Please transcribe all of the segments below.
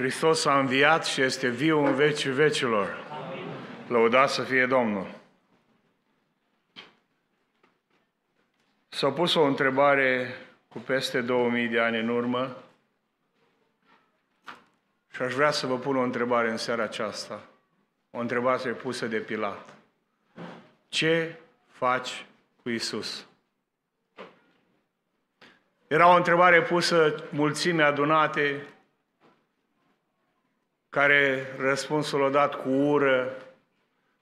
Hristos a înviat și este viu în vecii vecilor. Lăudați să fie Domnul! S-a pus o întrebare cu peste 2000 de ani în urmă și aș vrea să vă pun o întrebare în seara aceasta. O întrebare pusă de Pilat. Ce faci cu Isus? Era o întrebare pusă mulțimii adunate care răspunsul o dat cu ură,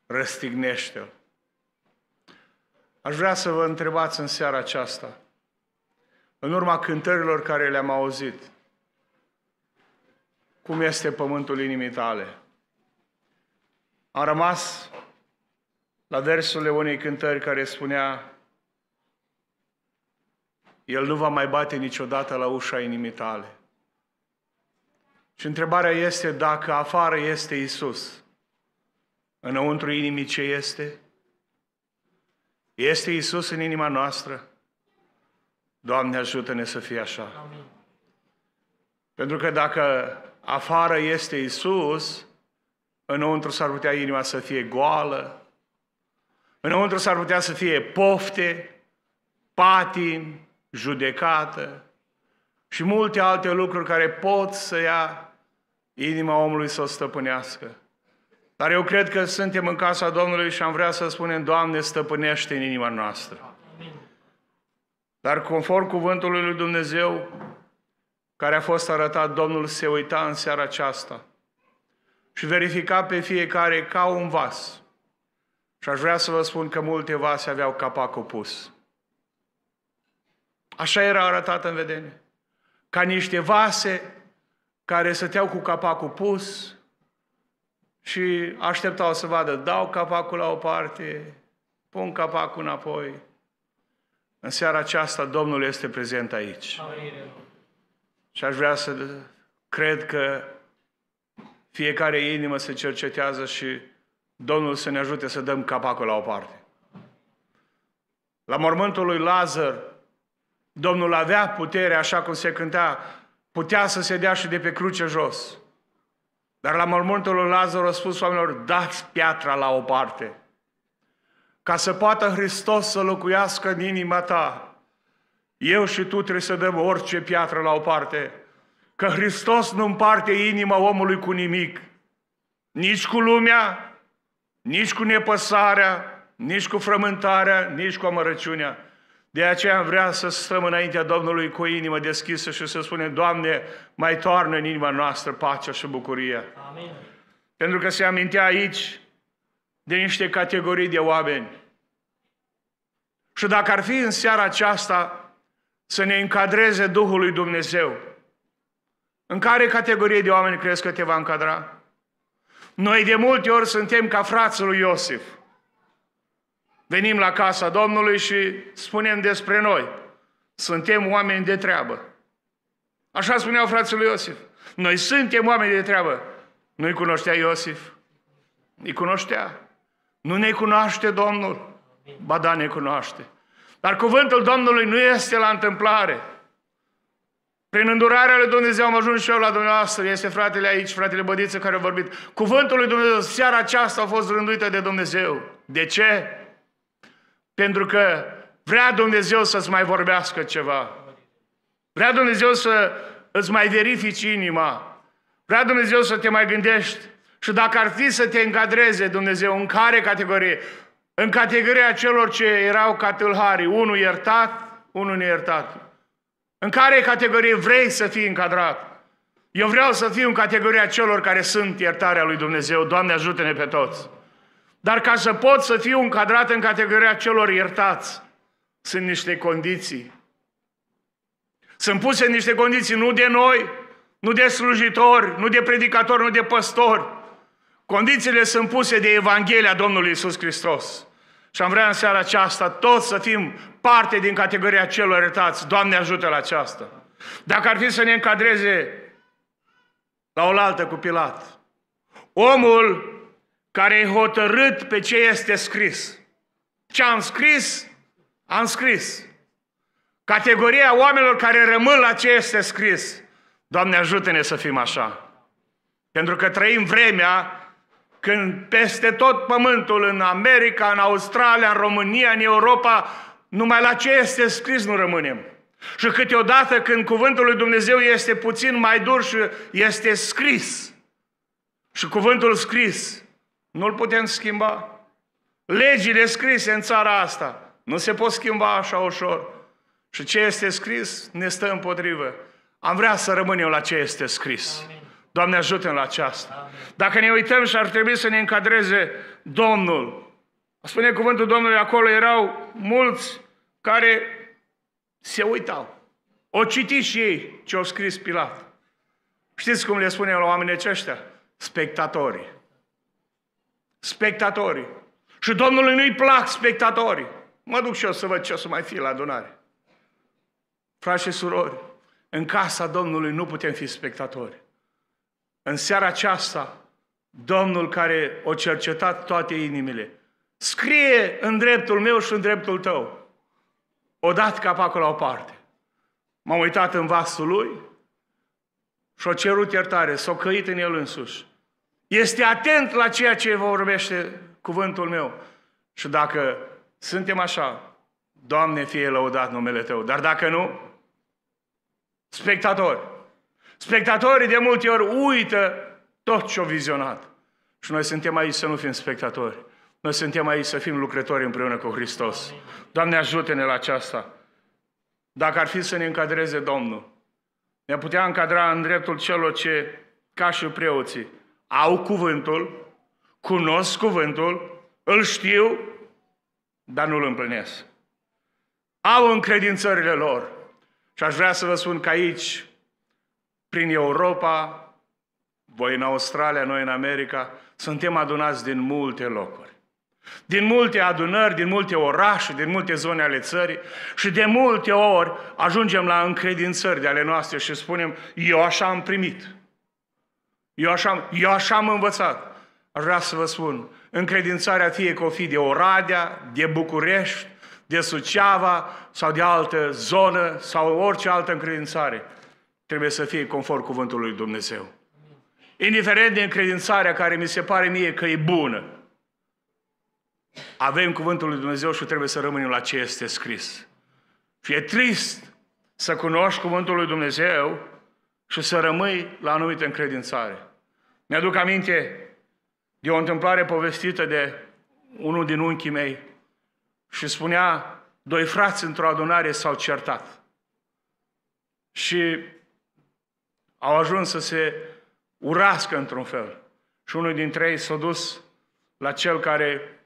răstignește-l. Aș vrea să vă întrebați în seara aceasta, în urma cântărilor care le-am auzit, cum este pământul inimii tale? Am rămas la versurile unei cântări care spunea El nu va mai bate niciodată la ușa inimii tale. Și întrebarea este dacă afară este Isus, înăuntru inimii ce este? Este Isus în inima noastră? Doamne, ajută-ne să fie așa. Amin. Pentru că dacă afară este Isus, înăuntru s-ar putea inima să fie goală, înăuntru s-ar putea să fie pofte, patim, judecată și multe alte lucruri care pot să ia inima omului să o stăpânească. Dar eu cred că suntem în casa Domnului și am vrea să spunem, Doamne, stăpânește în inima noastră. Dar conform cuvântului lui Dumnezeu, care a fost arătat, Domnul se uita în seara aceasta și verifica pe fiecare ca un vas. Și aș vrea să vă spun că multe vase aveau capac opus. Așa era arătat în vedere. Ca niște vase care stăteau cu capacul pus și așteptau să vadă, dau capacul la o parte, pun capacul înapoi. În seara aceasta Domnul este prezent aici. Și aș vrea să cred că fiecare inimă se cercetează și Domnul să ne ajute să dăm capacul la o parte. La mormântul lui Lazar, Domnul avea putere, așa cum se cânta, putea să se dea și de pe cruce jos. Dar la mormântul lui Lazar a spus oamenilor, dați piatra la o parte, ca să poată Hristos să locuiască în inima ta. Eu și tu trebuie să dăm orice piatră la o parte, că Hristos nu împarte inima omului cu nimic, nici cu lumea, nici cu nepăsarea, nici cu frământarea, nici cu amărăciunea. De aceea am vrea să stăm înaintea Domnului cu inimă deschisă și să spunem, Doamne, mai toarnă în inima noastră pacea și bucuria. Amin. Pentru că se amintea aici de niște categorii de oameni. Și dacă ar fi în seara aceasta să ne încadreze Duhul lui Dumnezeu, în care categorie de oameni crezi că te va încadra? Noi de multe ori suntem ca frațul lui Iosif – Venim la casa Domnului și spunem despre noi. Suntem oameni de treabă. Așa spuneau frații lui Iosif. Noi suntem oameni de treabă. Nu-i cunoștea Iosif. Îi cunoștea. Nu ne cunoaște Domnul. Ba da, ne cunoaște. Dar cuvântul Domnului nu este la întâmplare. Prin îndurarea lui Dumnezeu am ajuns și eu la dumneavoastră. Este fratele aici, fratele Bădiță, care a vorbit. Cuvântul lui Dumnezeu, seara aceasta a fost rânduită de Dumnezeu. De ce? Pentru că vrea Dumnezeu să-ți mai vorbească ceva. Vrea Dumnezeu să îți mai verifici inima. Vrea Dumnezeu să te mai gândești. Și dacă ar fi să te încadreze Dumnezeu, în care categorie? În categoria celor ce erau ca tâlhari, unul iertat, unul neiertat. În care categorie vrei să fii încadrat? Eu vreau să fiu în categoria celor care sunt iertarea lui Dumnezeu. Doamne, ajută-ne pe toți! Dar ca să pot să fiu încadrat în categoria celor iertați, sunt niște condiții. Sunt puse niște condiții, nu de noi, nu de slujitori, nu de predicatori, nu de păstori. Condițiile sunt puse de Evanghelia Domnului Isus Hristos. Și am vrea în seara aceasta toți să fim parte din categoria celor iertați. Doamne ajută la aceasta! Dacă ar fi să ne încadreze la oaltă cu Pilat, omul care e hotărât pe ce este scris. Ce am scris, am scris. Categoria oamenilor care rămân la ce este scris. Doamne, ajută-ne să fim așa. Pentru că trăim vremea când peste tot pământul, în America, în Australia, în România, în Europa, numai la ce este scris nu rămânem. Și câteodată când cuvântul lui Dumnezeu este puțin mai dur și este scris, și cuvântul scris nu-l putem schimba. Legile scrise în țara asta nu se pot schimba așa ușor. Și ce este scris ne stă împotrivă. Am vrea să rămânem la ce este scris. Amin. Doamne ajută la aceasta. Amin. Dacă ne uităm și ar trebui să ne încadreze Domnul, spune cuvântul Domnului, acolo erau mulți care se uitau. O citi și ei ce au scris Pilat. Știți cum le spunem la oamenii aceștia? Spectatorii spectatorii. Și Domnului nu-i plac spectatorii. Mă duc și eu să văd ce o să mai fie la adunare. Frați și surori, în casa Domnului nu putem fi spectatori. În seara aceasta, Domnul care o cercetat toate inimile, scrie în dreptul meu și în dreptul tău. O dat capacul la o parte. M-am uitat în vasul lui și o cerut iertare, s-o căit în el însuși este atent la ceea ce vorbește cuvântul meu. Și dacă suntem așa, Doamne, fie lăudat numele Tău. Dar dacă nu, spectatori. Spectatorii de multe ori uită tot ce-au vizionat. Și noi suntem aici să nu fim spectatori. Noi suntem aici să fim lucrători împreună cu Hristos. Doamne, ajută-ne la aceasta. Dacă ar fi să ne încadreze Domnul, ne putea încadra în dreptul celor ce, ca și preoții, au cuvântul, cunosc cuvântul, îl știu, dar nu îl împlinesc. Au încredințările lor. Și aș vrea să vă spun că aici, prin Europa, voi în Australia, noi în America, suntem adunați din multe locuri. Din multe adunări, din multe orașe, din multe zone ale țării și de multe ori ajungem la încredințări de ale noastre și spunem, eu așa am primit. Eu așa, eu așa am învățat. Aș vrea să vă spun, încredințarea fie că o fi de Oradea, de București, de Suceava sau de altă zonă sau orice altă încredințare, trebuie să fie conform cuvântului lui Dumnezeu. Indiferent de încredințarea care mi se pare mie că e bună, avem cuvântul lui Dumnezeu și trebuie să rămânem la ce este scris. Și e trist să cunoști cuvântul lui Dumnezeu și să rămâi la anumită încredințare. Mi-aduc aminte de o întâmplare povestită de unul din unchii mei și spunea, doi frați într-o adunare s-au certat și au ajuns să se urască într-un fel. Și unul dintre ei s-a dus la cel care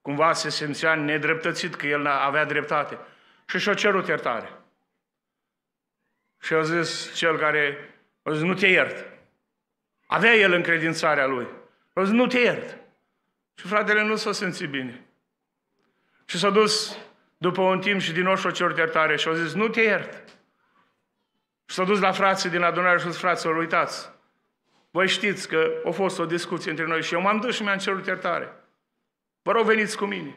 cumva se simțea nedreptățit că el avea dreptate și și-a cerut iertare. Și a zis cel care, a zis, nu te iert. Avea el încredințarea lui. A zis, nu te iert. Și fratele nu s-a simțit bine. Și s-a dus după un timp și din nou și-a cerut iertare și a zis, nu te iert. Și s-a dus la frații din adunare și a zis, fraților, uitați, voi știți că a fost o discuție între noi și eu m-am dus și mi-am cerut iertare. Vă rog, veniți cu mine.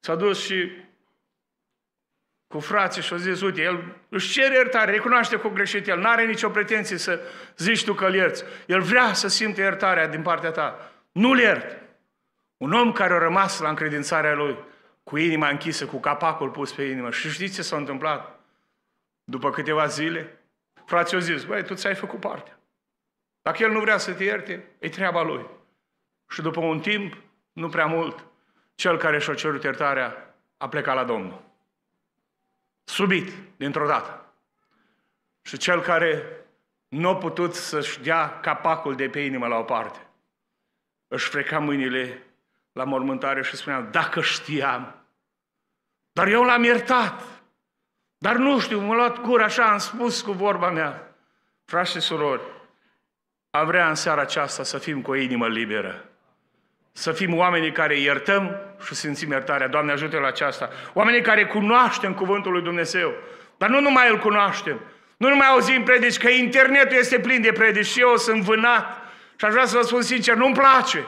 S-a dus și cu frații și-a zis, uite, el își cere iertare, recunoaște cu greșit, el nu are nicio pretenție să zici tu că ierți. El vrea să simte iertarea din partea ta. Nu-l iert. Un om care a rămas la încredințarea lui, cu inima închisă, cu capacul pus pe inimă. Și știți ce s-a întâmplat? După câteva zile, frații au zis, băi, tu ți-ai făcut parte. Dacă el nu vrea să te ierte, e treaba lui. Și după un timp, nu prea mult, cel care și-a cerut iertarea a plecat la Domnul subit, dintr-o dată. Și cel care nu a putut să-și dea capacul de pe inimă la o parte, își freca mâinile la mormântare și spunea, dacă știam, dar eu l-am iertat, dar nu știu, m-a luat gura așa, am spus cu vorba mea. Frați și surori, a vrea în seara aceasta să fim cu o inimă liberă. Să fim oamenii care iertăm și simțim iertarea. Doamne, ajută la aceasta. Oamenii care cunoaștem cuvântul lui Dumnezeu. Dar nu numai îl cunoaștem. Nu numai auzim predici, că internetul este plin de predici și eu sunt vânat. Și aș vrea să vă spun sincer, nu-mi place.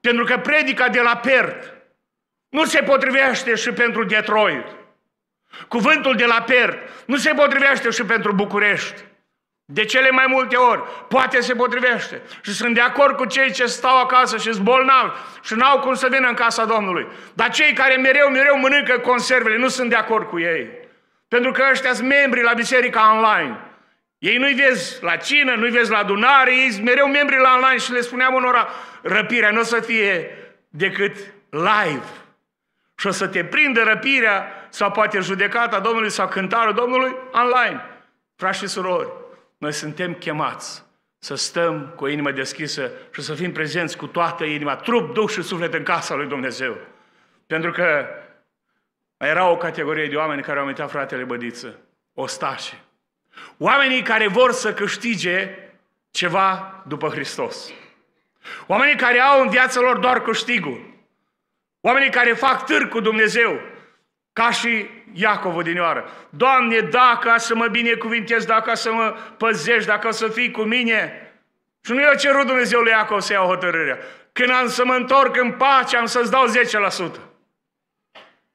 Pentru că predica de la Pert nu se potrivește și pentru Detroit. Cuvântul de la Pert nu se potrivește și pentru București. De cele mai multe ori, poate se potrivește. Și sunt de acord cu cei ce stau acasă și sunt bolnavi și n-au cum să vină în casa Domnului. Dar cei care mereu, mereu mănâncă conservele, nu sunt de acord cu ei. Pentru că ăștia sunt membri la biserica online. Ei nu-i vezi la cină, nu-i vezi la adunare, ei sunt mereu membri la online și le spuneam unora, răpirea nu o să fie decât live. Și o să te prindă răpirea sau poate judecata Domnului sau cântarul Domnului online. frași și surori, noi suntem chemați să stăm cu o inimă deschisă și să fim prezenți cu toată inima, trup, duh și suflet în casa lui Dumnezeu. Pentru că era o categorie de oameni care au amintit fratele Bădiță, ostașii. Oamenii care vor să câștige ceva după Hristos. Oamenii care au în viața lor doar câștigul. Oamenii care fac târg cu Dumnezeu, ca și Iacov odinioară. Doamne, dacă să mă binecuvintez, dacă să mă păzești, dacă să fii cu mine. Și nu i-a cerut Dumnezeu lui Iacov să iau hotărârea. Când am să mă întorc în pace, am să-ți dau 10%.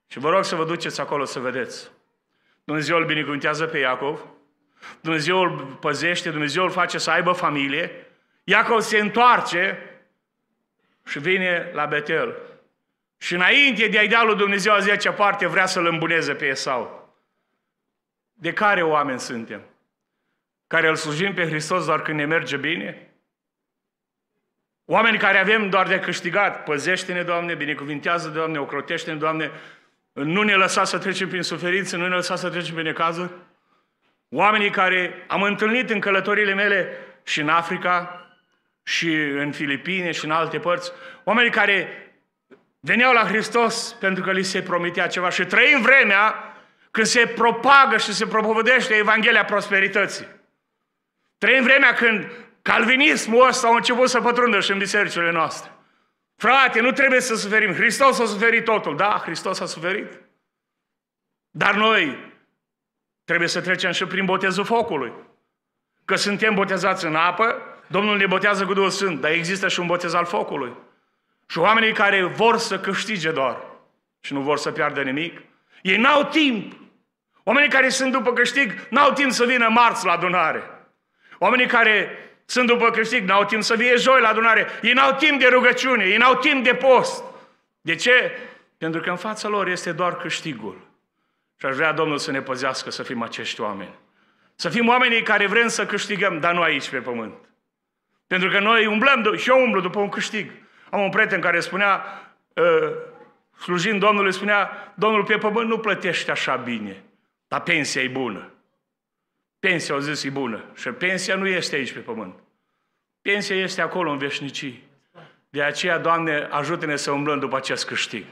Și vă rog să vă duceți acolo să vedeți. Dumnezeu îl binecuvintează pe Iacov, Dumnezeu îl păzește, Dumnezeu îl face să aibă familie, Iacov se întoarce și vine la Betel. Și înainte de a-i da lui Dumnezeu a zecea parte, vrea să-l îmbuneze pe Esau. De care oameni suntem? Care îl slujim pe Hristos doar când ne merge bine? Oameni care avem doar de câștigat, păzește-ne, Doamne, binecuvintează, Doamne, ocrotește-ne, Doamne, nu ne lăsa să trecem prin suferință, nu ne lăsa să trecem prin necazuri. Oamenii care am întâlnit în călătorile mele și în Africa, și în Filipine, și în alte părți, oamenii care veneau la Hristos pentru că li se promitea ceva și trăim vremea când se propagă și se propovădește Evanghelia prosperității. Trăim vremea când calvinismul ăsta a început să pătrundă și în bisericile noastre. Frate, nu trebuie să suferim. Hristos a suferit totul. Da, Hristos a suferit. Dar noi trebuie să trecem și prin botezul focului. Că suntem botezați în apă, Domnul ne botează cu Duhul Sfânt, dar există și un botez al focului. Și oamenii care vor să câștige doar și nu vor să piardă nimic, ei n-au timp. Oamenii care sunt după câștig n-au timp să vină marți la adunare. Oamenii care sunt după câștig n-au timp să vie joi la adunare. Ei n-au timp de rugăciune, ei n-au timp de post. De ce? Pentru că în fața lor este doar câștigul. Și aș vrea Domnul să ne păzească să fim acești oameni. Să fim oamenii care vrem să câștigăm, dar nu aici pe pământ. Pentru că noi umblăm, și eu umblu după un câștig. Am un prieten care spunea, ă, slujind Domnului, spunea, Domnul pe pământ nu plătește așa bine, dar pensia e bună. Pensia, au zis, e bună. Și pensia nu este aici pe pământ. Pensia este acolo în veșnicii. De aceea, Doamne, ajută-ne să umblăm după acest câștig.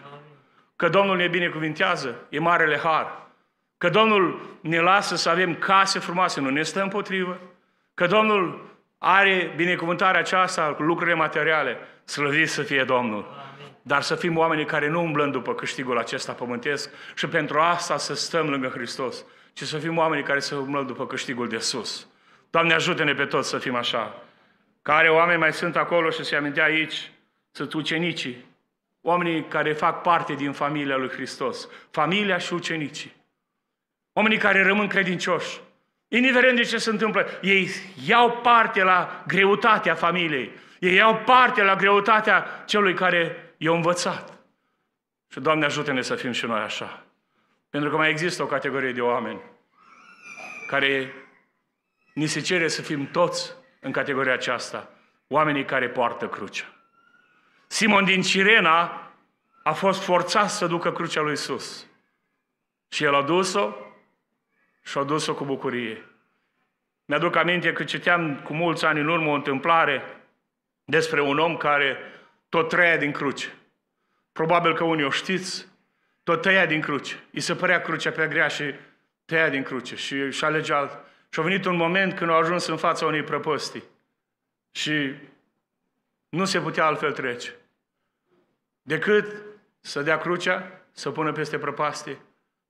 Că Domnul ne binecuvintează, e marele har. Că Domnul ne lasă să avem case frumoase, nu ne stă împotrivă. Că Domnul are binecuvântarea aceasta, lucrurile materiale, slăviți să fie Domnul. Dar să fim oamenii care nu umblăm după câștigul acesta pământesc și pentru asta să stăm lângă Hristos, ci să fim oamenii care să umblăm după câștigul de sus. Doamne, ajută-ne pe toți să fim așa. Care oameni mai sunt acolo și se amintea aici, sunt ucenicii, oamenii care fac parte din familia lui Hristos, familia și ucenicii, oamenii care rămân credincioși, Indiferent de ce se întâmplă, ei iau parte la greutatea familiei. Ei iau parte la greutatea celui care i-a învățat. Și Doamne ajută-ne să fim și noi așa. Pentru că mai există o categorie de oameni care ni se cere să fim toți în categoria aceasta. Oamenii care poartă crucea. Simon din Cirena a fost forțat să ducă crucea lui Iisus. Și el a dus-o și-a dus-o cu bucurie. Mi-aduc aminte că citeam cu mulți ani în urmă o întâmplare despre un om care tot trăia din cruce. Probabil că unii o știți, tot tăia din cruce. Îi se părea crucea pe grea și tăia din cruce și și alegea. Și a venit un moment când au ajuns în fața unei prăpăstii și nu se putea altfel trece decât să dea crucea, să pună peste prăpastie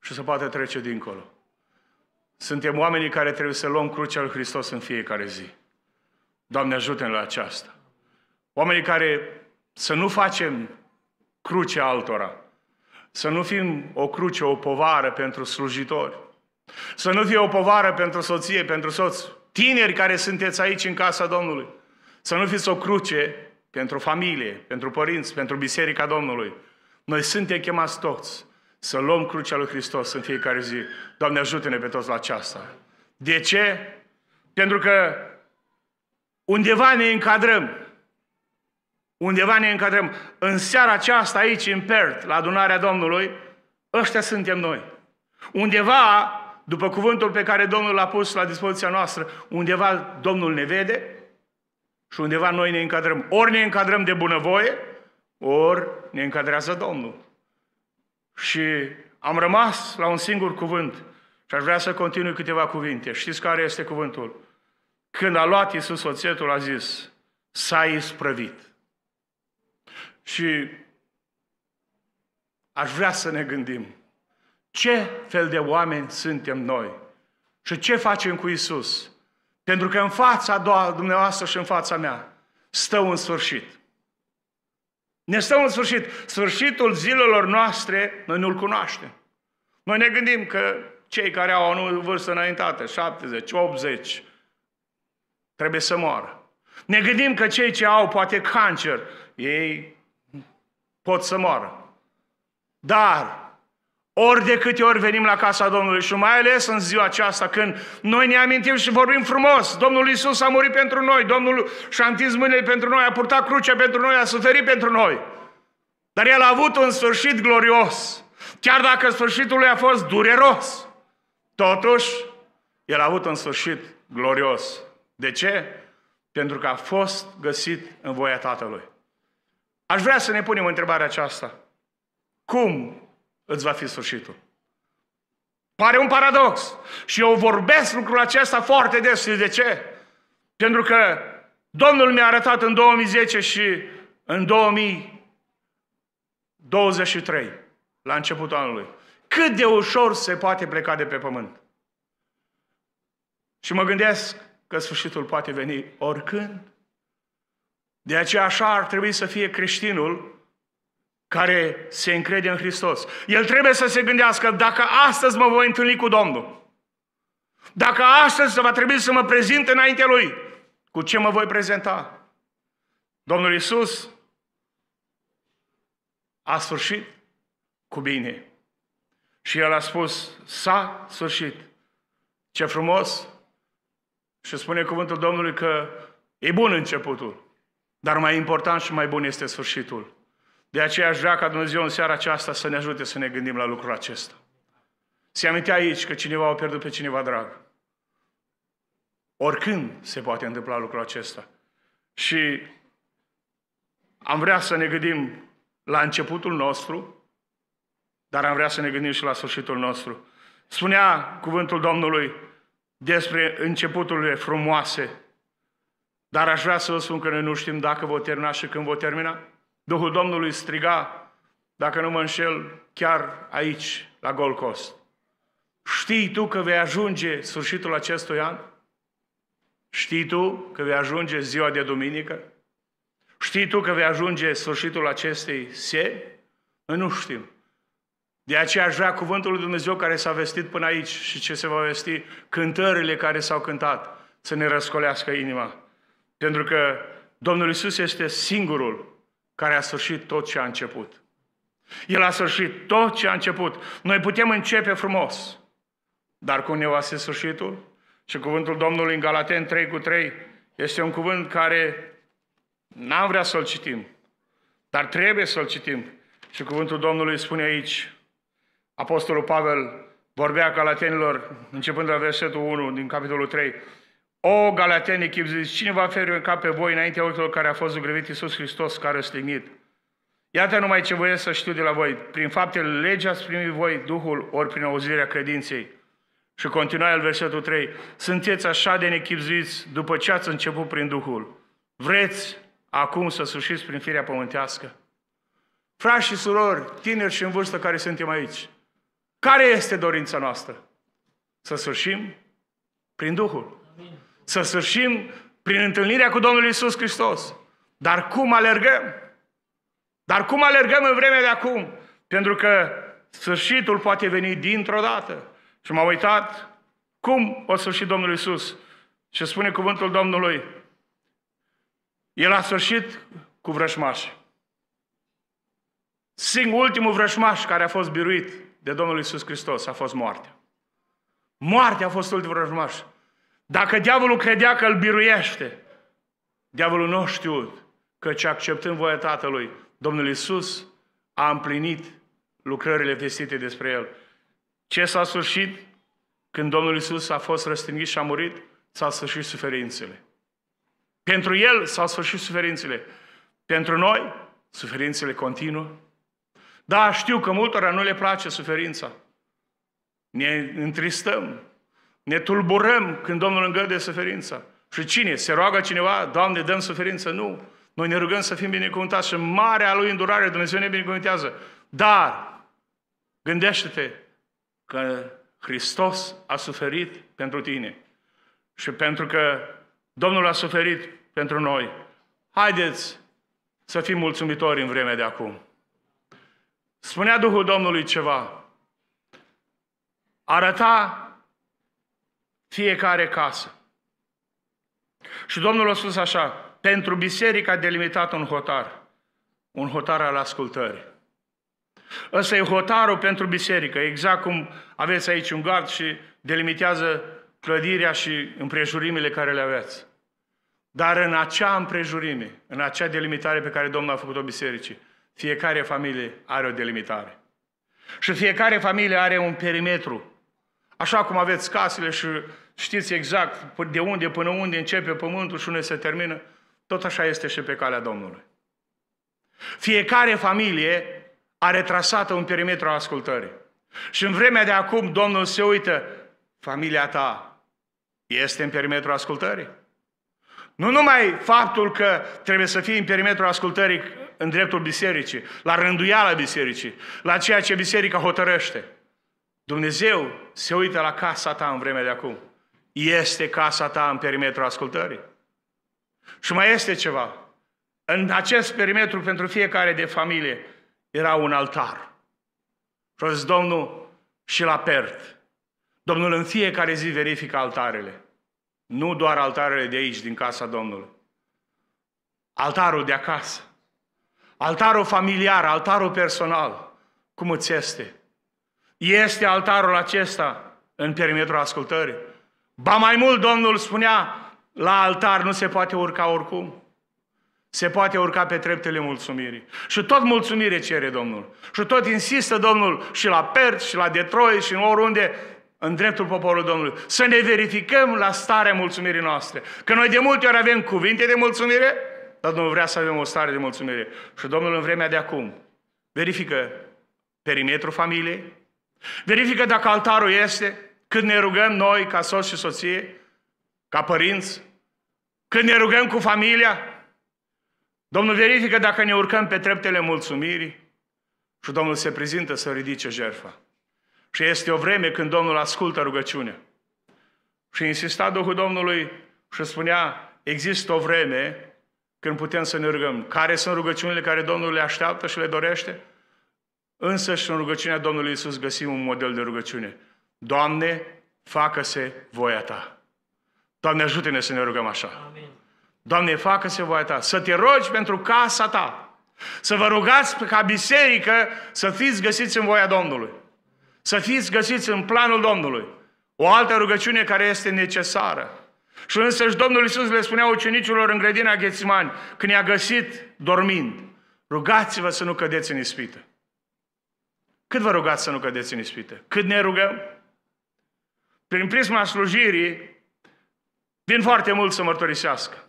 și să poată trece dincolo. Suntem oamenii care trebuie să luăm crucea lui Hristos în fiecare zi. Doamne, ajută-ne la aceasta. Oamenii care să nu facem cruce altora, să nu fim o cruce, o povară pentru slujitori, să nu fie o povară pentru soție, pentru soț, tineri care sunteți aici în casa Domnului, să nu fiți o cruce pentru familie, pentru părinți, pentru biserica Domnului. Noi suntem chemați toți să luăm crucea lui Hristos în fiecare zi. Doamne, ajută-ne pe toți la aceasta. De ce? Pentru că undeva ne încadrăm. Undeva ne încadrăm. În seara aceasta aici, în Perth, la adunarea Domnului, ăștia suntem noi. Undeva, după cuvântul pe care Domnul l-a pus la dispoziția noastră, undeva Domnul ne vede și undeva noi ne încadrăm. Ori ne încadrăm de bunăvoie, ori ne încadrează Domnul. Și am rămas la un singur cuvânt și aș vrea să continui câteva cuvinte. Știți care este cuvântul? Când a luat Iisus oțetul, a zis, s-a isprăvit. Și aș vrea să ne gândim ce fel de oameni suntem noi și ce facem cu Isus. Pentru că în fața dumneavoastră și în fața mea stă un sfârșit. Ne stăm în sfârșit. Sfârșitul zilelor noastre, noi nu-l cunoaștem. Noi ne gândim că cei care au o vârstă înaintată, 70, 80, trebuie să moară. Ne gândim că cei ce au poate cancer, ei pot să moară. Dar ori de câte ori venim la casa Domnului și mai ales în ziua aceasta când noi ne amintim și vorbim frumos, Domnul Isus a murit pentru noi, Domnul și-a întins mâinile pentru noi, a purtat crucea pentru noi, a suferit pentru noi. Dar El a avut un sfârșit glorios. Chiar dacă sfârșitul lui a fost dureros, totuși El a avut un sfârșit glorios. De ce? Pentru că a fost găsit în voia Tatălui. Aș vrea să ne punem întrebarea aceasta. Cum îți va fi sfârșitul. Pare un paradox. Și eu vorbesc lucrul acesta foarte des. Și de ce? Pentru că Domnul mi-a arătat în 2010 și în 2023, la începutul anului, cât de ușor se poate pleca de pe pământ. Și mă gândesc că sfârșitul poate veni oricând. De aceea așa ar trebui să fie creștinul care se încrede în Hristos. El trebuie să se gândească dacă astăzi mă voi întâlni cu Domnul. Dacă astăzi va trebui să mă prezint înaintea Lui, cu ce mă voi prezenta? Domnul Iisus a sfârșit cu bine. Și El a spus, s-a sfârșit. Ce frumos! Și spune cuvântul Domnului că e bun începutul, dar mai important și mai bun este sfârșitul. De aceea aș vrea ca Dumnezeu în seara aceasta să ne ajute să ne gândim la lucrul acesta. Se amintea aici că cineva a pierdut pe cineva drag. Oricând se poate întâmpla lucrul acesta. Și am vrea să ne gândim la începutul nostru, dar am vrea să ne gândim și la sfârșitul nostru. Spunea cuvântul Domnului despre începuturile frumoase, dar aș vrea să vă spun că noi nu știm dacă vă termina și când vă termina. Duhul Domnului striga, dacă nu mă înșel, chiar aici, la Golcost. Știi tu că vei ajunge sfârșitul acestui an? Știi tu că vei ajunge ziua de duminică? Știi tu că vei ajunge sfârșitul acestei se? Noi nu știm. De aceea aș vrea cuvântul lui Dumnezeu care s-a vestit până aici și ce se va vesti, cântările care s-au cântat, să ne răscolească inima. Pentru că Domnul Isus este singurul care a sfârșit tot ce a început. El a sfârșit tot ce a început. Noi putem începe frumos, dar cum ne va se sfârșitul? Și cuvântul Domnului în Galaten 3 cu 3 este un cuvânt care n-am vrea să-l citim, dar trebuie să-l citim. Și cuvântul Domnului spune aici, Apostolul Pavel vorbea Galatenilor, începând de la versetul 1 din capitolul 3, o, echip, chipzuiți, cine va cap pe voi înaintea ochilor care a fost zugrăvit Iisus Hristos, care a slimit? Iată numai ce voi să știu de la voi. Prin faptele legea ați primit voi Duhul, ori prin auzirea credinței. Și continua el versetul 3. Sunteți așa de nechipzuiți după ce ați început prin Duhul. Vreți acum să sușiți prin firea pământească? Frași și surori, tineri și în vârstă care suntem aici, care este dorința noastră? Să sfârșim prin Duhul. Amin să sfârșim prin întâlnirea cu Domnul Isus Hristos. Dar cum alergăm? Dar cum alergăm în vremea de acum? Pentru că sfârșitul poate veni dintr-o dată. Și m-am uitat cum o sfârși Domnul Isus. Și spune cuvântul Domnului, El a sfârșit cu vrășmași. Singur ultimul vrășmaș care a fost biruit de Domnul Isus Hristos a fost moartea. Moartea a fost ultimul vrășmaș. Dacă diavolul credea că îl biruiește, diavolul nu că ce acceptând voia Tatălui, Domnul Isus a împlinit lucrările vestite despre el. Ce s-a sfârșit când Domnul Isus a fost răstignit și a murit? S-a sfârșit suferințele. Pentru el s-au sfârșit suferințele. Pentru noi, suferințele continuă. Da, știu că multora nu le place suferința. Ne întristăm, ne tulburăm când Domnul îngăduie suferința. Și cine? Se roagă cineva? Doamne, dăm suferință? Nu. Noi ne rugăm să fim binecuvântați și marea Lui îndurare, Dumnezeu ne binecuvântează. Dar, gândește-te că Hristos a suferit pentru tine. Și pentru că Domnul a suferit pentru noi, haideți să fim mulțumitori în vremea de acum. Spunea Duhul Domnului ceva. Arăta fiecare casă. Și Domnul a spus așa, pentru biserica delimitat un hotar, un hotar al ascultării. Ăsta e hotarul pentru biserică, exact cum aveți aici un gard și delimitează clădirea și împrejurimile care le aveți. Dar în acea împrejurime, în acea delimitare pe care Domnul a făcut-o bisericii, fiecare familie are o delimitare. Și fiecare familie are un perimetru. Așa cum aveți casele și știți exact de unde până unde începe pământul și unde se termină, tot așa este și pe calea Domnului. Fiecare familie are trasată un perimetru al ascultării. Și în vremea de acum Domnul se uită, familia ta este în perimetrul ascultării? Nu numai faptul că trebuie să fii în perimetrul ascultării în dreptul bisericii, la rânduiala bisericii, la ceea ce biserica hotărăște. Dumnezeu se uită la casa ta în vremea de acum este casa ta în perimetrul ascultării. Și mai este ceva. În acest perimetru pentru fiecare de familie era un altar. Și Domnul și la Pert. Domnul în fiecare zi verifică altarele. Nu doar altarele de aici, din casa Domnului. Altarul de acasă. Altarul familiar, altarul personal. Cum îți este? Este altarul acesta în perimetrul ascultării? Ba mai mult, Domnul spunea, la altar nu se poate urca oricum. Se poate urca pe treptele mulțumirii. Și tot mulțumire cere Domnul. Și tot insistă Domnul și la Perth, și la Detroit, și în oriunde, în dreptul poporului Domnului. Să ne verificăm la starea mulțumirii noastre. Că noi de multe ori avem cuvinte de mulțumire, dar Domnul vrea să avem o stare de mulțumire. Și Domnul în vremea de acum verifică perimetrul familiei, verifică dacă altarul este, când ne rugăm noi, ca soț și soție, ca părinți, când ne rugăm cu familia, Domnul verifică dacă ne urcăm pe treptele mulțumirii și Domnul se prezintă să ridice jertfa. Și este o vreme când Domnul ascultă rugăciunea. Și insista Duhul Domnului și spunea, există o vreme când putem să ne rugăm. Care sunt rugăciunile care Domnul le așteaptă și le dorește? Însă și în rugăciunea Domnului Isus găsim un model de rugăciune. Doamne, facă-se voia Ta. Doamne, ajută-ne să ne rugăm așa. Amin. Doamne, facă-se voia Ta. Să te rogi pentru casa Ta. Să vă rugați ca biserică să fiți găsiți în voia Domnului. Să fiți găsiți în planul Domnului. O altă rugăciune care este necesară. Și și Domnul Iisus le spunea ucenicilor în grădina Ghețimani, când i-a găsit dormind, rugați-vă să nu cădeți în ispită. Cât vă rugați să nu cădeți în ispită? Cât ne rugăm? prin prisma slujirii, vin foarte mulți să mărturisească.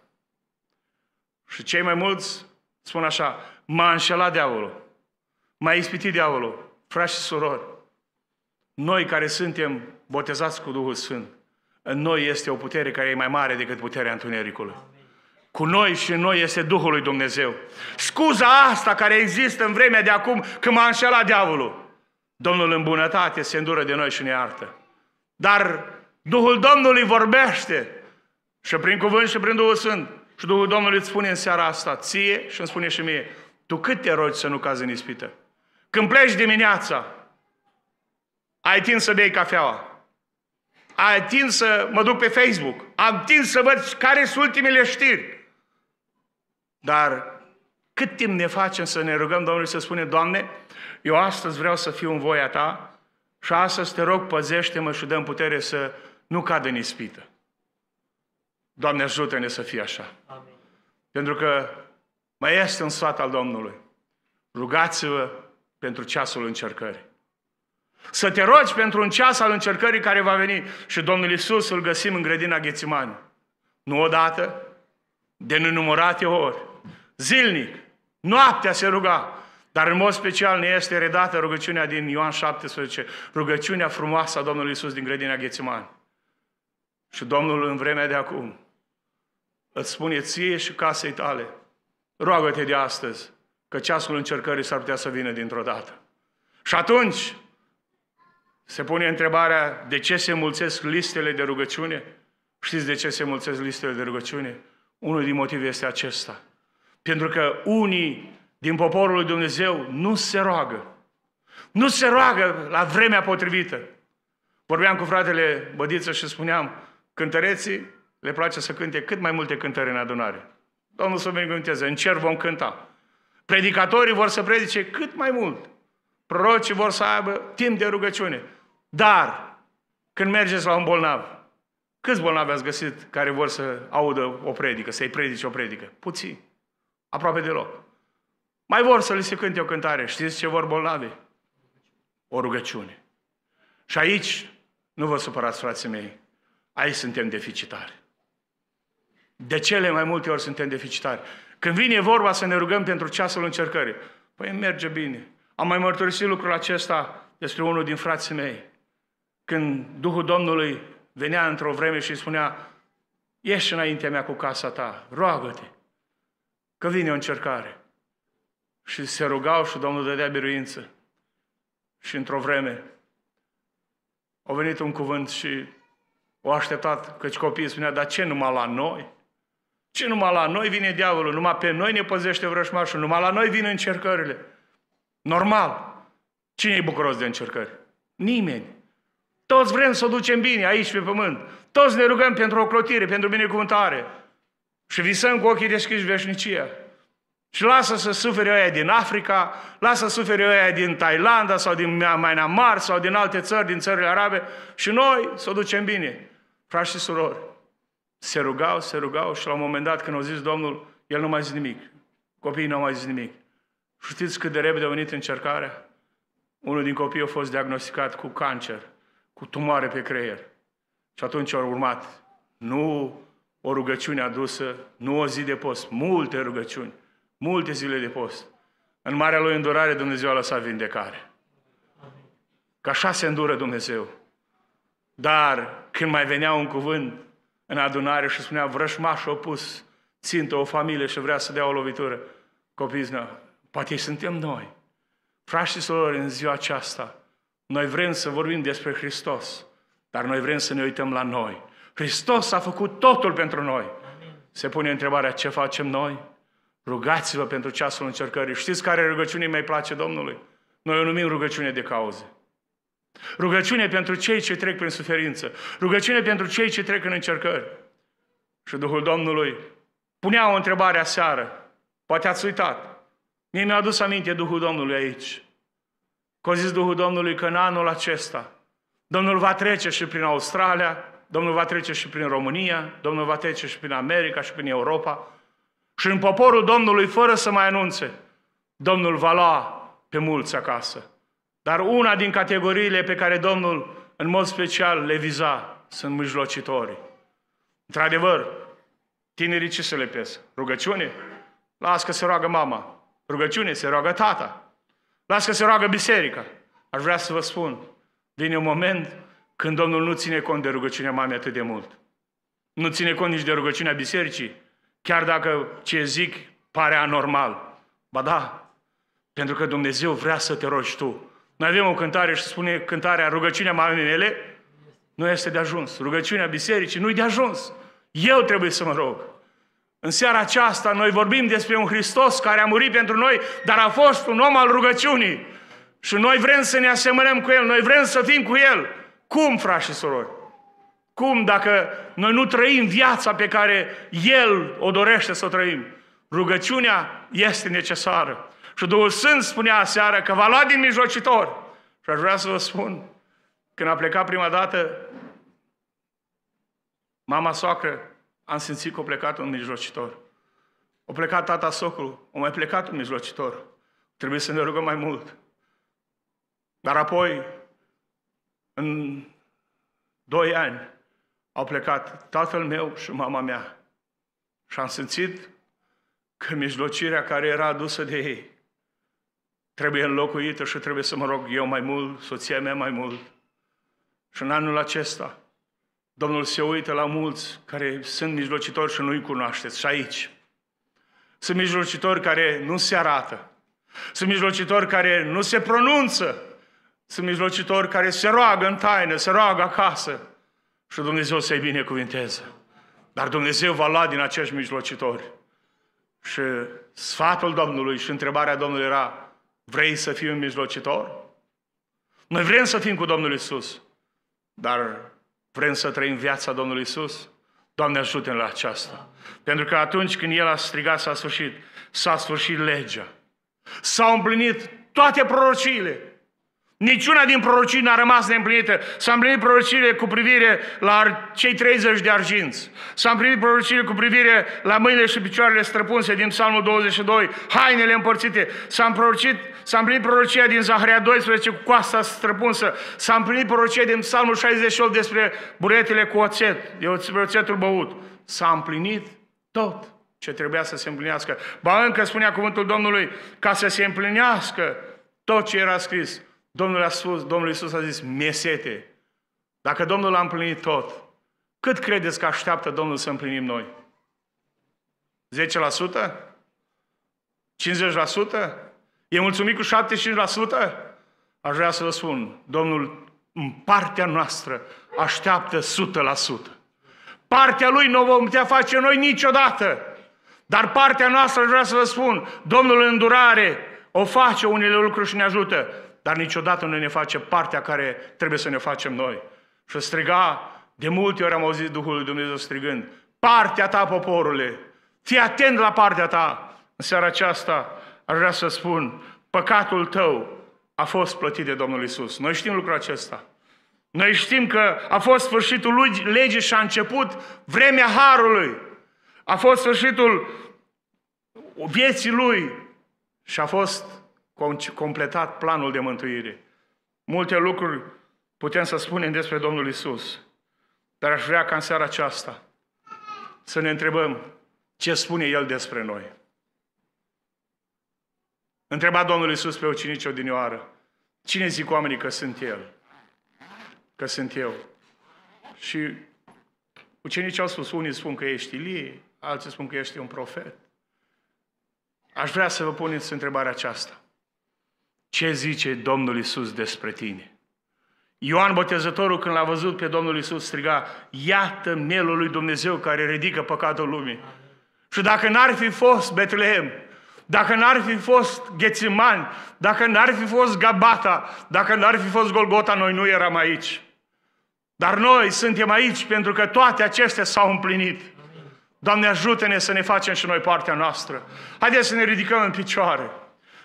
Și cei mai mulți spun așa, m-a înșelat diavolul, m-a ispitit diavolul, frați și surori. Noi care suntem botezați cu Duhul Sfânt, în noi este o putere care e mai mare decât puterea Întunericului. Cu noi și în noi este Duhul lui Dumnezeu. Scuza asta care există în vremea de acum când m-a înșelat diavolul. Domnul în bunătate se îndură de noi și ne iartă. Dar Duhul Domnului vorbește și prin cuvânt și prin Duhul Sfânt. Și Duhul Domnului îți spune în seara asta ție și îmi spune și mie, tu cât te rogi să nu cazi în ispită? Când pleci dimineața, ai timp să bei cafeaua, ai timp să mă duc pe Facebook, am timp să văd care sunt ultimele știri. Dar cât timp ne facem să ne rugăm Domnului să spune, Doamne, eu astăzi vreau să fiu în voia Ta, și astăzi te rog, păzește-mă și dăm putere să nu cadă în ispită. Doamne, ajută-ne să fie așa. Amin. Pentru că mai este un sfat al Domnului. Rugați-vă pentru ceasul încercării. Să te rogi pentru un ceas al încercării care va veni. Și Domnul Isus îl găsim în grădina Ghețimani. Nu odată, de nenumărate ori, zilnic, noaptea se ruga dar în mod special ne este redată rugăciunea din Ioan 17, rugăciunea frumoasă a Domnului Isus din grădina Ghețiman. Și Domnul în vremea de acum îți spune ție și casei tale, roagă-te de astăzi, că ceasul încercării s-ar putea să vină dintr-o dată. Și atunci se pune întrebarea de ce se mulțesc listele de rugăciune? Știți de ce se mulțesc listele de rugăciune? Unul din motive este acesta. Pentru că unii din poporul lui Dumnezeu nu se roagă. Nu se roagă la vremea potrivită. Vorbeam cu fratele Bădiță și spuneam, cântăreții le place să cânte cât mai multe cântări în adunare. Domnul să binecuvânteze, în cer vom cânta. Predicatorii vor să predice cât mai mult. Prorocii vor să aibă timp de rugăciune. Dar, când mergeți la un bolnav, câți bolnavi ați găsit care vor să audă o predică, să-i predice o predică? Puțin. Aproape deloc. Mai vor să li se cânte o cântare. Știți ce vor bolnavi? O rugăciune. Și aici, nu vă supărați, frații mei, aici suntem deficitari. De cele mai multe ori suntem deficitari. Când vine vorba să ne rugăm pentru ceasul încercării, păi merge bine. Am mai mărturisit lucrul acesta despre unul din frații mei. Când Duhul Domnului venea într-o vreme și îi spunea, ieși înaintea mea cu casa ta, roagă-te, că vine o încercare și se rugau și Domnul dădea biruință. Și într-o vreme a venit un cuvânt și o așteptat, căci copiii spunea, dar ce numai la noi? Ce numai la noi vine diavolul? Numai pe noi ne păzește vrășmașul, numai la noi vin încercările. Normal. Cine e bucuros de încercări? Nimeni. Toți vrem să o ducem bine aici pe pământ. Toți ne rugăm pentru o clotire, pentru binecuvântare. Și visăm cu ochii deschiși veșnicia. Și lasă să suferi oia din Africa, lasă să suferi oia din Thailanda sau din Myanmar sau din alte țări, din țările arabe și noi să o ducem bine. Frați și surori, se rugau, se rugau și la un moment dat când au zis Domnul, el nu mai zis nimic. Copiii nu au mai zis nimic. Știți cât de repede a venit încercarea? Unul din copii a fost diagnosticat cu cancer, cu tumoare pe creier. Și atunci au urmat nu o rugăciune adusă, nu o zi de post, multe rugăciuni. Multe zile de post. În marea lui îndurare Dumnezeu a lăsat vindecare. Că așa se îndură Dumnezeu. Dar când mai venea un cuvânt în adunare și spunea vrășmaș opus, țintă o familie și vrea să dea o lovitură, copiii spunea, poate suntem noi. Frașii și în ziua aceasta, noi vrem să vorbim despre Hristos, dar noi vrem să ne uităm la noi. Hristos a făcut totul pentru noi. Se pune întrebarea ce facem noi? Rugați-vă pentru ceasul încercării. Știți care rugăciune mai place Domnului? Noi o numim rugăciune de cauze. Rugăciune pentru cei ce trec prin suferință. Rugăciune pentru cei ce trec în încercări. Și Duhul Domnului punea o întrebare aseară. Poate ați uitat. Mie mi-a adus aminte Duhul Domnului aici. Că a zis Duhul Domnului că în anul acesta Domnul va trece și prin Australia, Domnul va trece și prin România, Domnul va trece și prin America și prin Europa, și în poporul Domnului fără să mai anunțe. Domnul va lua pe mulți acasă. Dar una din categoriile pe care Domnul în mod special le viza sunt mijlocitori. Într-adevăr, tinerii ce se le pesă? Rugăciune? Las că se roagă mama. Rugăciune? Se roagă tata. Las că se roagă biserica. Aș vrea să vă spun, vine un moment când Domnul nu ține cont de rugăciunea mamei atât de mult. Nu ține cont nici de rugăciunea bisericii, Chiar dacă ce zic pare anormal. Ba da, pentru că Dumnezeu vrea să te rogi tu. Noi avem o cântare și spune cântarea rugăciunea mamei mele nu este de ajuns. Rugăciunea bisericii nu-i de ajuns. Eu trebuie să mă rog. În seara aceasta noi vorbim despre un Hristos care a murit pentru noi, dar a fost un om al rugăciunii. Și noi vrem să ne asemănăm cu El, noi vrem să fim cu El. Cum, frați și surori? Cum dacă noi nu trăim viața pe care El o dorește să o trăim? Rugăciunea este necesară. Și Duhul Sfânt spunea aseară că va lua din mijlocitor. Și aș vrea să vă spun, când a plecat prima dată, mama soacră, am simțit că a plecat un mijlocitor. A plecat tata socru, a mai plecat un mijlocitor. Trebuie să ne rugăm mai mult. Dar apoi, în doi ani, au plecat tatăl meu și mama mea. Și am simțit că mijlocirea care era adusă de ei trebuie înlocuită și trebuie să mă rog eu mai mult, soția mea mai mult. Și în anul acesta, Domnul se uită la mulți care sunt mijlocitori și nu-i cunoașteți și aici. Sunt mijlocitori care nu se arată. Sunt mijlocitori care nu se pronunță. Sunt mijlocitori care se roagă în taină, se roagă acasă și Dumnezeu să-i binecuvinteze. Dar Dumnezeu va lua din acești mijlocitori. Și sfatul Domnului și întrebarea Domnului era, vrei să fii un mijlocitor? Noi vrem să fim cu Domnul Isus, dar vrem să trăim viața Domnului Isus? Doamne, ajută la aceasta. Pentru că atunci când El a strigat, s-a sfârșit, s-a sfârșit legea. S-au împlinit toate prorociile. Niciuna din prorocii n-a rămas neîmplinită. S-a împlinit prorociile cu privire la cei 30 de arginți. S-a împlinit prorociile cu privire la mâinile și picioarele străpunse din Psalmul 22, hainele împărțite. S-a împrorocit S-a împlinit prorocia din Zaharia 12 cu coasta străpunsă. S-a împlinit prorocia din Psalmul 68 despre buretele cu oțet, despre oțetul băut. S-a împlinit tot ce trebuia să se împlinească. Ba încă spunea cuvântul Domnului, ca să se împlinească tot ce era scris. Domnul a spus, Domnul Iisus a zis, mi sete. Dacă Domnul a împlinit tot, cât credeți că așteaptă Domnul să împlinim noi? 10%? 50%? E mulțumit cu 75%? Aș vrea să vă spun, Domnul în partea noastră așteaptă 100%. Partea lui nu o vom putea face noi niciodată. Dar partea noastră, aș vrea să vă spun, Domnul în durare o face unele lucruri și ne ajută dar niciodată nu ne face partea care trebuie să ne facem noi. Și striga, de multe ori am auzit Duhul lui Dumnezeu strigând, partea ta, poporule, fii atent la partea ta. În seara aceasta aș vrea să spun, păcatul tău a fost plătit de Domnul Isus. Noi știm lucrul acesta. Noi știm că a fost sfârșitul lui legii și a început vremea Harului. A fost sfârșitul vieții lui și a fost completat planul de mântuire. Multe lucruri putem să spunem despre Domnul Isus, dar aș vrea ca în seara aceasta să ne întrebăm ce spune El despre noi. Întreba Domnul Isus pe ucenici odinioară, cine zic oamenii că sunt El? Că sunt eu. Și ucenicii au spus, unii spun că ești Ilie, alții spun că ești un profet. Aș vrea să vă puneți întrebarea aceasta ce zice Domnul Isus despre tine. Ioan Botezătorul, când l-a văzut pe Domnul Isus, striga, iată mielul lui Dumnezeu care ridică păcatul lumii. Și dacă n-ar fi fost Betlehem, dacă n-ar fi fost Ghețiman, dacă n-ar fi fost Gabata, dacă n-ar fi fost Golgota, noi nu eram aici. Dar noi suntem aici pentru că toate acestea s-au împlinit. Doamne, ajută-ne să ne facem și noi partea noastră. Haideți să ne ridicăm în picioare.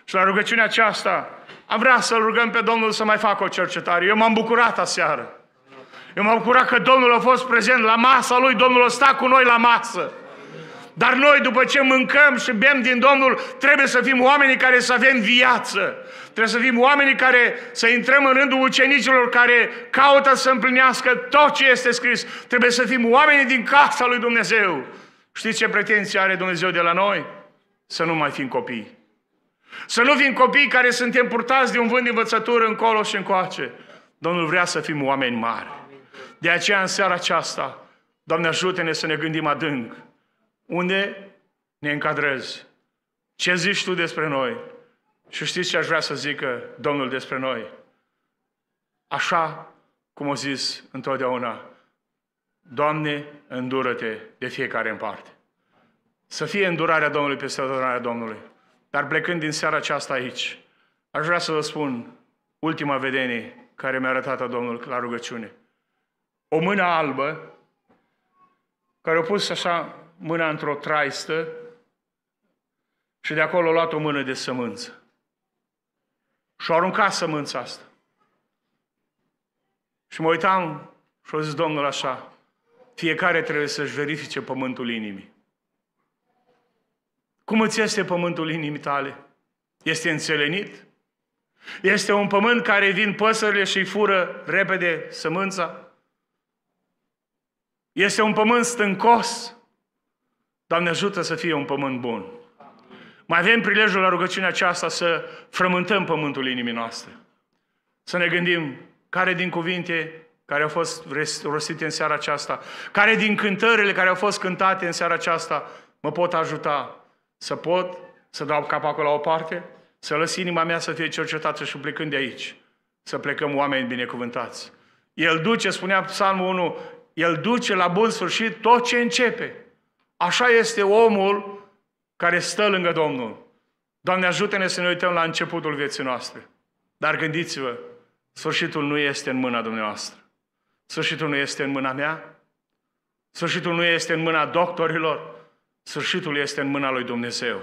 Și la rugăciunea aceasta am vrea să-L rugăm pe Domnul să mai facă o cercetare. Eu m-am bucurat aseară. Eu m-am bucurat că Domnul a fost prezent la masa Lui, Domnul a stat cu noi la masă. Dar noi, după ce mâncăm și bem din Domnul, trebuie să fim oamenii care să avem viață. Trebuie să fim oamenii care să intrăm în rândul ucenicilor care caută să împlinească tot ce este scris. Trebuie să fim oamenii din casa lui Dumnezeu. Știți ce pretenție are Dumnezeu de la noi? Să nu mai fim copii. Să nu fim copii care suntem purtați de un vânt de învățătură încolo și încoace. Domnul vrea să fim oameni mari. De aceea, în seara aceasta, Doamne, ajută-ne să ne gândim adânc. Unde ne încadrezi? Ce zici Tu despre noi? Și știți ce aș vrea să zică Domnul despre noi? Așa cum o zis întotdeauna, Doamne, îndură-te de fiecare în parte. Să fie îndurarea Domnului peste îndurarea Domnului. Dar plecând din seara aceasta aici, aș vrea să vă spun ultima vedenie care mi-a arătat Domnul la rugăciune. O mână albă, care a pus așa mâna într-o traistă și de acolo a luat o mână de sămânță. Și a aruncat sămânța asta. Și mă uitam și a zis Domnul așa, fiecare trebuie să-și verifice pământul inimii. Cum îți este pământul inimii tale? Este înțelenit? Este un pământ care vin păsările și îi fură repede sămânța? Este un pământ stâncos? Doamne ajută să fie un pământ bun. Mai avem prilejul la rugăciunea aceasta să frământăm pământul inimii noastre. Să ne gândim care din cuvinte care au fost rostite în seara aceasta, care din cântările care au fost cântate în seara aceasta mă pot ajuta să pot să dau capacul la o parte, să lăs inima mea să fie cercetată și plecând de aici, să plecăm oameni binecuvântați. El duce, spunea Psalmul 1, El duce la bun sfârșit tot ce începe. Așa este omul care stă lângă Domnul. Doamne, ajută-ne să ne uităm la începutul vieții noastre. Dar gândiți-vă, sfârșitul nu este în mâna dumneavoastră. Sfârșitul nu este în mâna mea. Sfârșitul nu este în mâna doctorilor. Sfârșitul este în mâna lui Dumnezeu.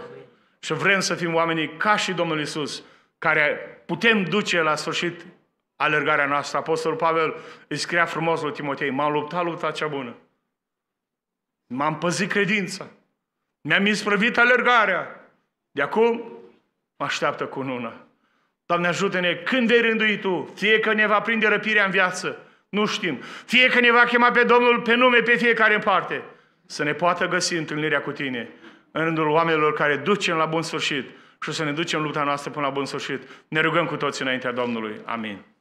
Și vrem să fim oamenii ca și Domnul Isus, care putem duce la sfârșit alergarea noastră. Apostolul Pavel îi scria frumos lui Timotei, m-am luptat lupta cea bună. M-am păzit credința. Mi-am isprăvit alergarea. De acum mă așteaptă cu nună. Doamne ajută-ne când vei rândui Tu, fie că ne va prinde răpirea în viață, nu știm. Fie că ne va chema pe Domnul pe nume pe fiecare în parte să ne poată găsi întâlnirea cu Tine în rândul oamenilor care ducem la bun sfârșit și să ne ducem lupta noastră până la bun sfârșit. Ne rugăm cu toți înaintea Domnului. Amin.